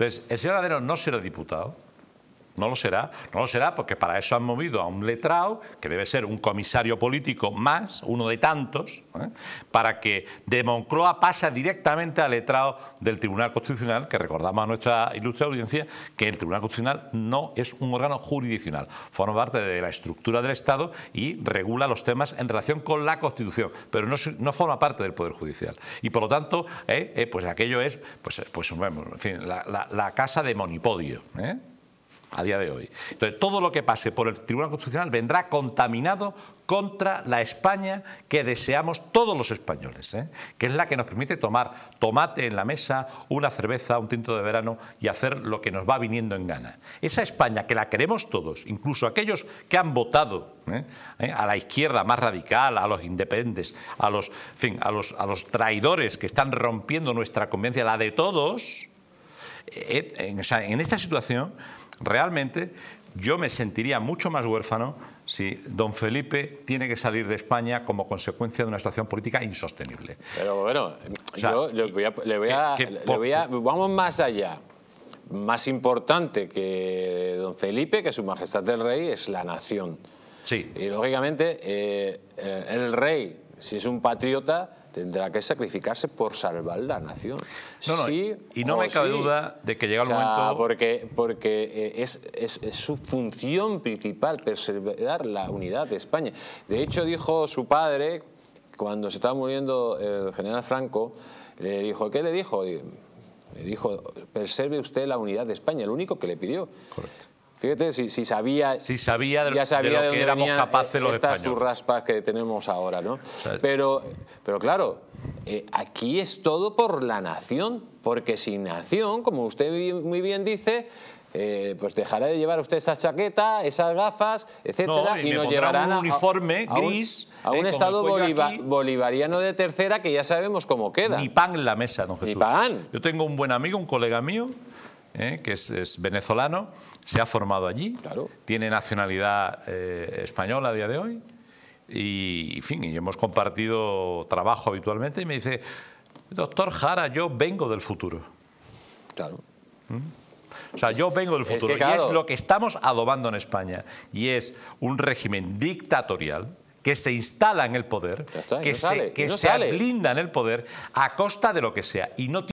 Entonces, el señor Adero no será diputado, no lo será, no lo será porque para eso han movido a un letrado, que debe ser un comisario político más, uno de tantos, ¿eh? para que de Moncloa pasa directamente al letrado del Tribunal Constitucional, que recordamos a nuestra ilustre audiencia que el Tribunal Constitucional no es un órgano jurisdiccional, forma parte de la estructura del Estado y regula los temas en relación con la Constitución, pero no, forma parte del Poder Judicial. Y por lo tanto, eh, eh, pues aquello es, pues, pues la, casa de monipodio a día de hoy. Entonces, todo lo que pase por el Tribunal Constitucional vendrá contaminado contra la España que deseamos todos los españoles, ¿eh? que es la que nos permite tomar tomate en la mesa, una cerveza, un tinto de verano y hacer lo que nos va viniendo en gana. Esa España que la queremos todos, incluso aquellos que han votado ¿eh? ¿Eh? a la izquierda más radical, a los independientes, a los, a los, a los traidores que están rompiendo nuestra convivencia, la de todos, eh, en, esta situación, realmente yo me sentiría mucho más huérfano si don Felipe tiene que salir de España como consecuencia de una situación política insostenible. Pero bueno, yo le voy vamos más allá más importante que don Felipe, que su majestad del rey, es la nación. Sí. Y lógicamente eh, eh, el rey, si es un patriota, tendrá que sacrificarse por salvar la nación. y no me cabe duda de que llega el momento... Porque, porque eh, es, es, su función principal preservar la unidad de España. De hecho, dijo su padre, cuando se estaba muriendo el general Franco, le dijo, ¿qué le dijo? Le dijo, preserve usted la unidad de España, lo único que le pidió. Correcto. Fíjate si, sabía, si sabía, de, ya sabía de lo que éramos capaces los estas raspas que tenemos ahora, ¿no? pero, pero claro, eh, aquí es todo por la nación, porque sin nación, como usted muy bien dice, eh, pues dejará de llevar usted esa chaqueta, esas gafas, etcétera, y, nos llevarán un uniforme gris, a un, eh, Estado bolivariano de tercera que ya sabemos cómo queda. Ni pan en la mesa, don Jesús. Ni pan. Yo tengo un buen amigo, un colega mío, ¿eh? que es, venezolano, se ha formado allí, tiene nacionalidad eh, española a día de hoy, y, fin, hemos compartido trabajo habitualmente, y me dice, doctor Jara, yo vengo del futuro. Claro. ¿Mm? O sea, yo vengo del futuro, y es lo que estamos adobando en España, y es un régimen dictatorial, que se instala en el poder, que, se, blinda en el poder a costa de lo que sea. Y no